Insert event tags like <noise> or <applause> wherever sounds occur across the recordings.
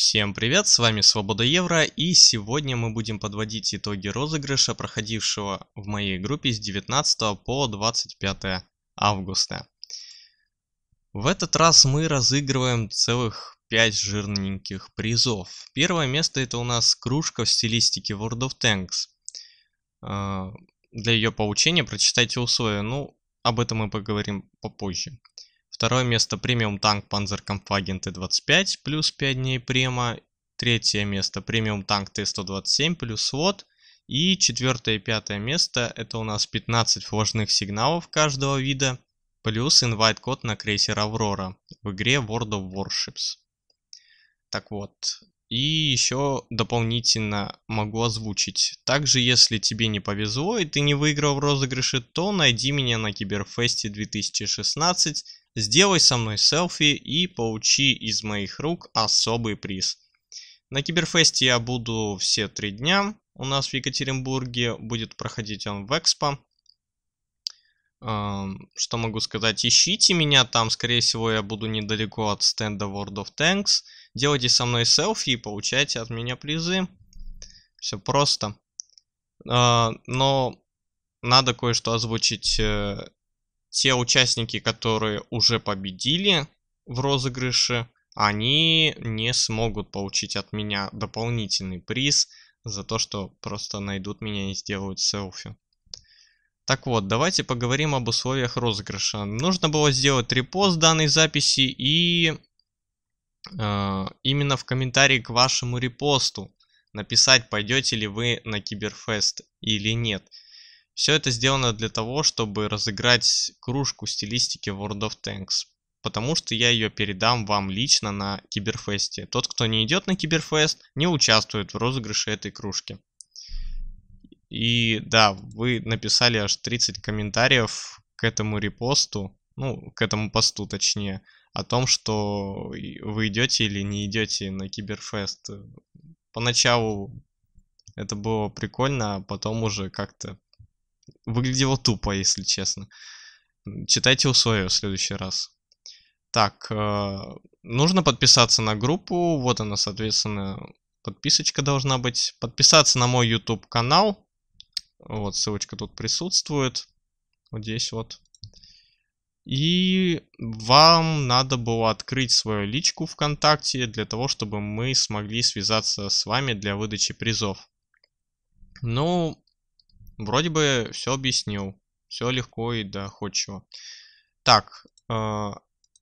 Всем привет, с вами Свобода Евро, и сегодня мы будем подводить итоги розыгрыша, проходившего в моей группе с 19 по 25 августа. В этот раз мы разыгрываем целых 5 жирненьких призов. Первое место это у нас кружка в стилистике World of Tanks. Э, для ее получения прочитайте условия, ну, об этом мы поговорим попозже. Второе место премиум танк Panzer Kampfwagen T25 плюс 5 дней према. Третье место премиум танк Т-127 плюс вот. И четвертое и пятое место это у нас 15 фложных сигналов каждого вида плюс инвайт-код на крейсер Аврора в игре World of Warships. Так вот, и еще дополнительно могу озвучить. Также, если тебе не повезло и ты не выиграл в розыгрыше, то найди меня на Киберфесте 2016, сделай со мной селфи и получи из моих рук особый приз. На Киберфесте я буду все три дня. У нас в Екатеринбурге будет проходить он в Экспо. Эм, что могу сказать? Ищите меня, там, скорее всего, я буду недалеко от стенда World of Tanks – Делайте со мной селфи и получайте от меня призы. Все просто. А, но надо кое-что озвучить. Э, те участники, которые уже победили в розыгрыше, они не смогут получить от меня дополнительный приз за то, что просто найдут меня и сделают селфи. Так вот, давайте поговорим об условиях розыгрыша. Нужно было сделать репост данной записи и Э, именно в комментарии к вашему репосту написать, пойдете ли вы на Киберфест или нет. Все это сделано для того, чтобы разыграть кружку стилистики World of Tanks, потому что я ее передам вам лично на Киберфесте. Тот, кто не идет на Киберфест, не участвует в розыгрыше этой кружки. И да, вы написали аж 30 комментариев к этому репосту ну, к этому посту точнее, о том, что вы идете или не идете на Киберфест. Поначалу это было прикольно, а потом уже как-то выглядело тупо, если честно. Читайте условия в следующий раз. Так, э, нужно подписаться на группу. Вот она, соответственно, подписочка должна быть. Подписаться на мой YouTube канал. Вот ссылочка тут присутствует. Вот здесь вот. И вам надо было открыть свою личку ВКонтакте для того, чтобы мы смогли связаться с вами для выдачи призов. Ну, вроде бы все объяснил. Все легко и доходчиво. Так, э,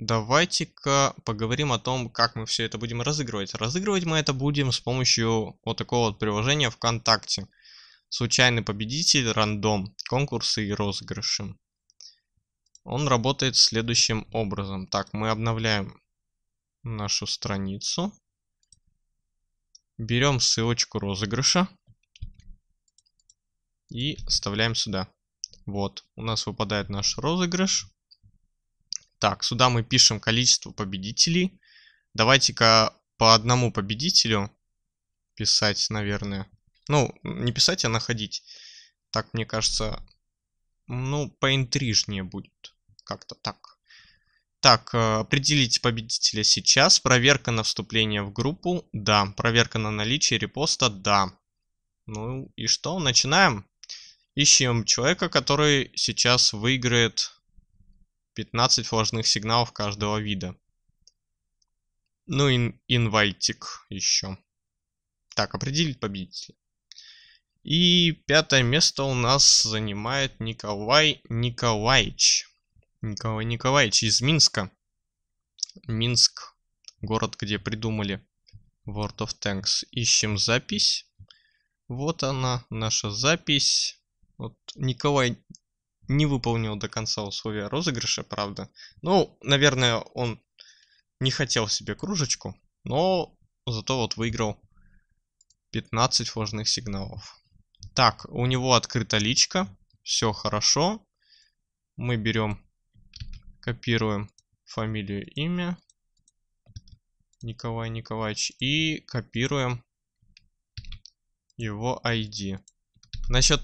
давайте-ка поговорим о том, как мы все это будем разыгрывать. Разыгрывать мы это будем с помощью вот такого вот приложения ВКонтакте. Случайный победитель, рандом, конкурсы и розыгрыши он работает следующим образом. Так, мы обновляем нашу страницу. Берем ссылочку розыгрыша и вставляем сюда. Вот, у нас выпадает наш розыгрыш. Так, сюда мы пишем количество победителей. Давайте-ка по одному победителю писать, наверное. Ну, не писать, а находить. Так, мне кажется, ну, поинтрижнее будет. Как-то так. Так, э, определите победителя сейчас. Проверка на вступление в группу. Да. Проверка на наличие репоста. Да. Ну и что? Начинаем. Ищем человека, который сейчас выиграет 15 фложных сигналов каждого вида. Ну и инвайтик еще. Так, определить победителя. И пятое место у нас занимает Николай Николаевич. Николай Николаевич из Минска. Минск, город, где придумали World of Tanks. Ищем запись. Вот она, наша запись. Вот Николай не выполнил до конца условия розыгрыша, правда. Ну, наверное, он не хотел себе кружечку, но зато вот выиграл 15 ложных сигналов. Так, у него открыта личка, все хорошо. Мы берем Копируем фамилию, имя. Николай Николаевич. И копируем его ID. Насчет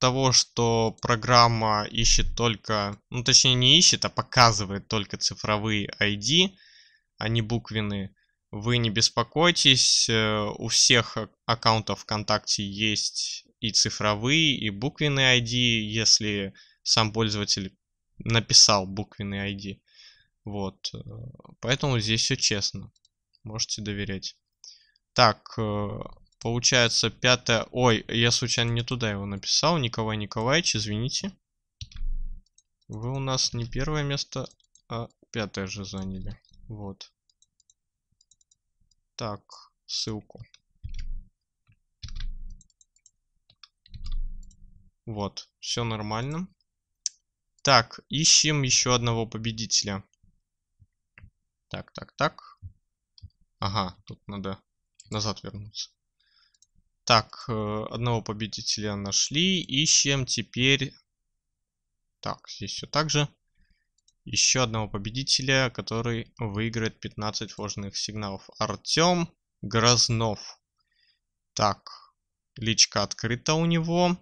того, что программа ищет только, ну точнее не ищет, а показывает только цифровые ID, а не буквенные, вы не беспокойтесь, э, у всех а, аккаунтов ВКонтакте есть и цифровые, и буквенные ID, если сам пользователь написал буквенный ID. Вот. Э, поэтому здесь все честно. Можете доверять. Так, э, получается, пятое... Ой, я случайно не туда его написал. Николай Николаевич, извините. Вы у нас не первое место, а пятое же заняли. Вот. Так, ссылку. Вот, все нормально. Так, ищем еще одного победителя. Так, так, так. Ага, тут надо назад вернуться. Так, э, одного победителя нашли. Ищем теперь... Так, здесь все так же. Еще одного победителя, который выиграет 15 ложных сигналов. Артем Грознов. Так, личка открыта у него.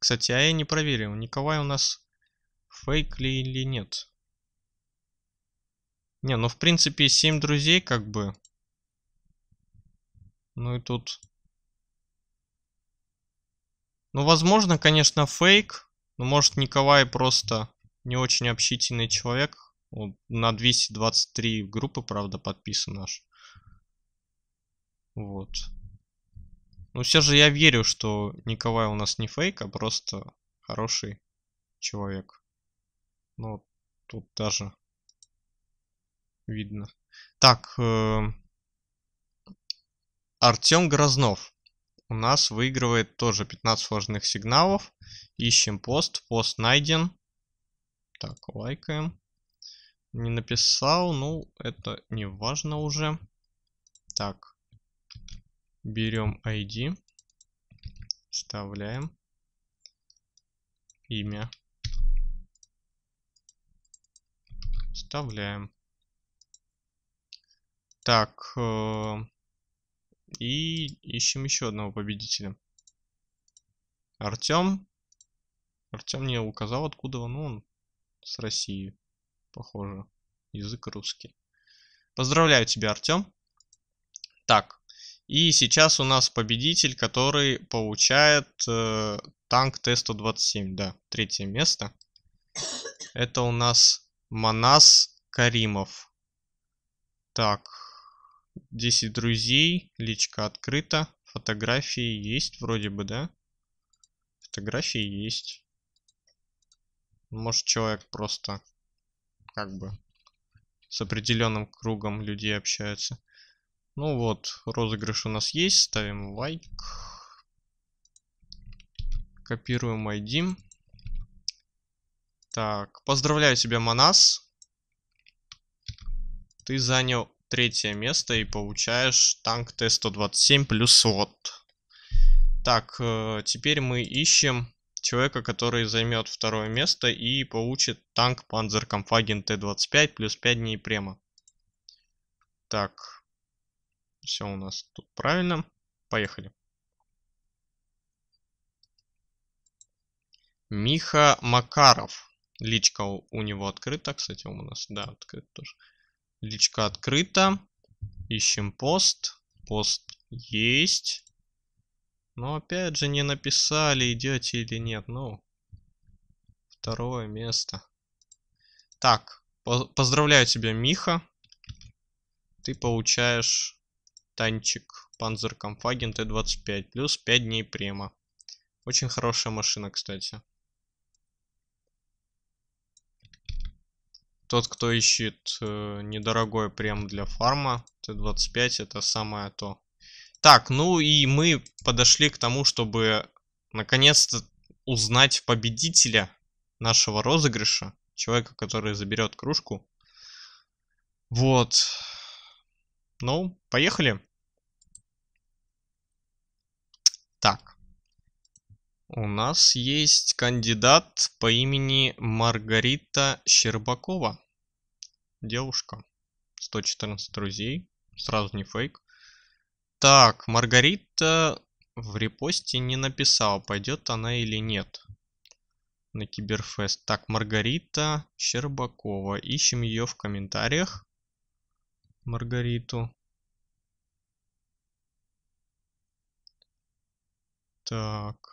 Кстати, а я не проверил. Николай у нас Фейк ли или нет? Не, ну в принципе 7 друзей как бы. Ну и тут... Ну возможно, конечно, фейк. Но может Николай просто не очень общительный человек. Он на 223 группы, правда, подписан наш. Вот. Ну все же я верю, что Николай у нас не фейк, а просто хороший человек. Но ну, тут даже видно. Так, э, эм, Артем Грознов у нас выигрывает тоже 15 сложных сигналов. Ищем пост, пост найден. Так, лайкаем. Не написал, ну это не важно уже. Так, берем ID, вставляем имя. Вставляем. Так. Э, и ищем еще одного победителя. Артем. Артем не указал, откуда он. Он с России, похоже. Язык русский. Поздравляю тебя, Артем. Так. И сейчас у нас победитель, который получает э, танк Т-127. Да, третье место. Это у нас Манас Каримов. Так, 10 друзей, личка открыта, фотографии есть вроде бы, да? Фотографии есть. Может человек просто как бы с определенным кругом людей общается. Ну вот, розыгрыш у нас есть, ставим лайк. Копируем ID. Так, поздравляю тебя, Манас. Ты занял третье место и получаешь танк Т-127 плюс слот. Так, э, теперь мы ищем человека, который займет второе место и получит танк Панзеркомфаген Т-25 плюс 5 дней према. Так, все у нас тут правильно. Поехали. Миха Макаров. Личка у, него открыта, кстати, он у нас, да, открыт тоже. Личка открыта. Ищем пост. Пост есть. Но опять же не написали, идете или нет. Ну, второе место. Так, поздравляю тебя, Миха. Ты получаешь танчик Panzerkampfwagen T25 плюс 5 дней према. Очень хорошая машина, кстати. Тот, кто ищет э, недорогой прем для фарма, Т-25 это самое то. Так, ну и мы подошли к тому, чтобы наконец-то узнать победителя нашего розыгрыша. Человека, который заберет кружку. Вот. Ну, поехали. Так. У нас есть кандидат по имени Маргарита Щербакова. Девушка. 114 друзей. Сразу не фейк. Так, Маргарита в репосте не написала, пойдет она или нет на Киберфест. Так, Маргарита Щербакова. Ищем ее в комментариях. Маргариту. Так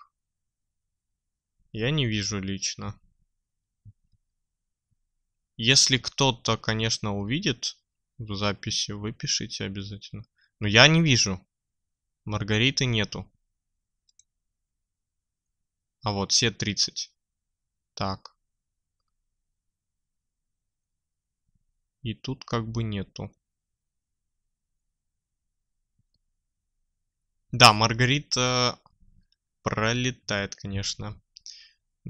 я не вижу лично. Если кто-то, конечно, увидит в записи, выпишите обязательно. Но я не вижу. Маргариты нету. А вот все 30. Так. И тут как бы нету. Да, Маргарита пролетает, конечно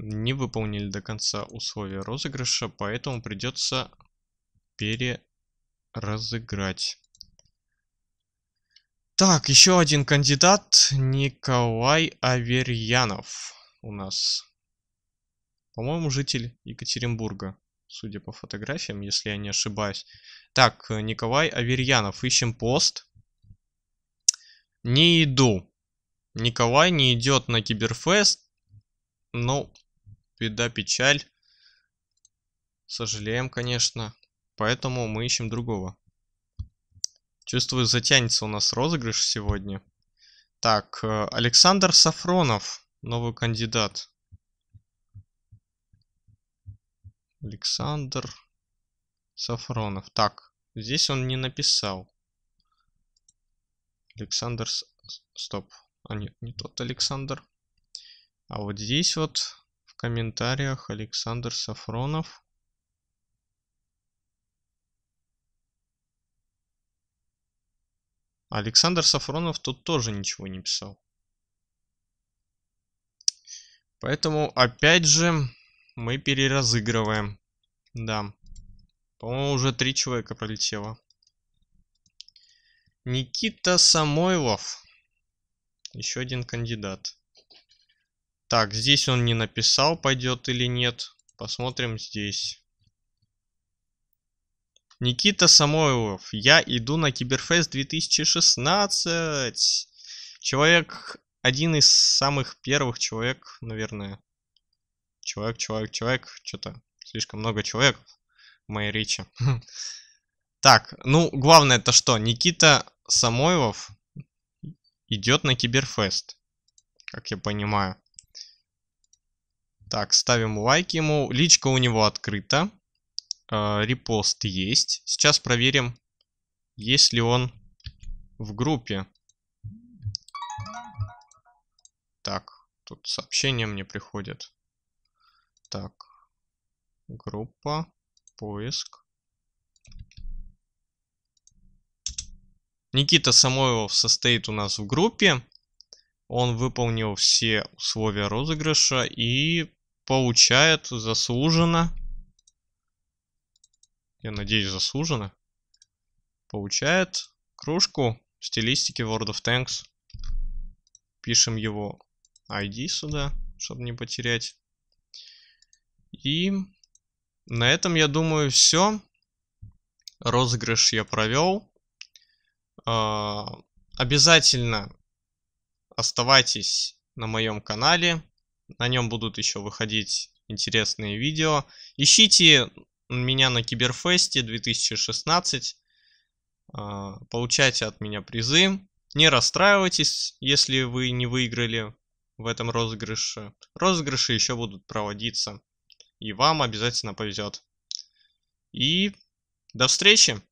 не выполнили до конца условия розыгрыша, поэтому придется переразыграть. Так, еще один кандидат Николай Аверьянов у нас. По-моему, житель Екатеринбурга, судя по фотографиям, если я не ошибаюсь. Так, Николай Аверьянов, ищем пост. Не иду. Николай не идет на Киберфест. Ну, беда, печаль. Сожалеем, конечно. Поэтому мы ищем другого. Чувствую, затянется у нас розыгрыш сегодня. Так, э, Александр Сафронов, новый кандидат. Александр Сафронов. Так, здесь он не написал. Александр... Стоп. А нет, не тот Александр. А вот здесь вот комментариях александр сафронов Александр Сафронов тут тоже ничего не писал. Поэтому, опять же, мы переразыгрываем. Да. По-моему, уже три человека пролетело. Никита Самойлов. Еще один кандидат. Так, здесь он не написал, пойдет или нет. Посмотрим здесь. Никита Самойлов, я иду на Киберфест 2016. Человек, один из самых первых человек, наверное. Человек, человек, человек, что-то слишком много человек в моей речи. <laughs> Так, ну, главное это что, Никита Самойлов идет на Киберфест, как я понимаю. Так, ставим лайк ему. Личка у него открыта. А, репост есть. Сейчас проверим, есть ли он в группе. Так, тут сообщения мне приходят. Так, группа, поиск. Никита Самойлов состоит у нас в группе. Он выполнил все условия розыгрыша и получает заслуженно. Я надеюсь, заслуженно. Получает кружку в стилистике World of Tanks. Пишем его ID сюда, чтобы не потерять. И на этом, я думаю, все. Розыгрыш я провел. А, обязательно оставайтесь на моем канале. На нем будут еще выходить интересные видео. Ищите меня на Киберфесте 2016. А, получайте от меня призы. Не расстраивайтесь, если вы не выиграли в этом розыгрыше. Розыгрыши еще будут проводиться. И вам обязательно повезет. И до встречи!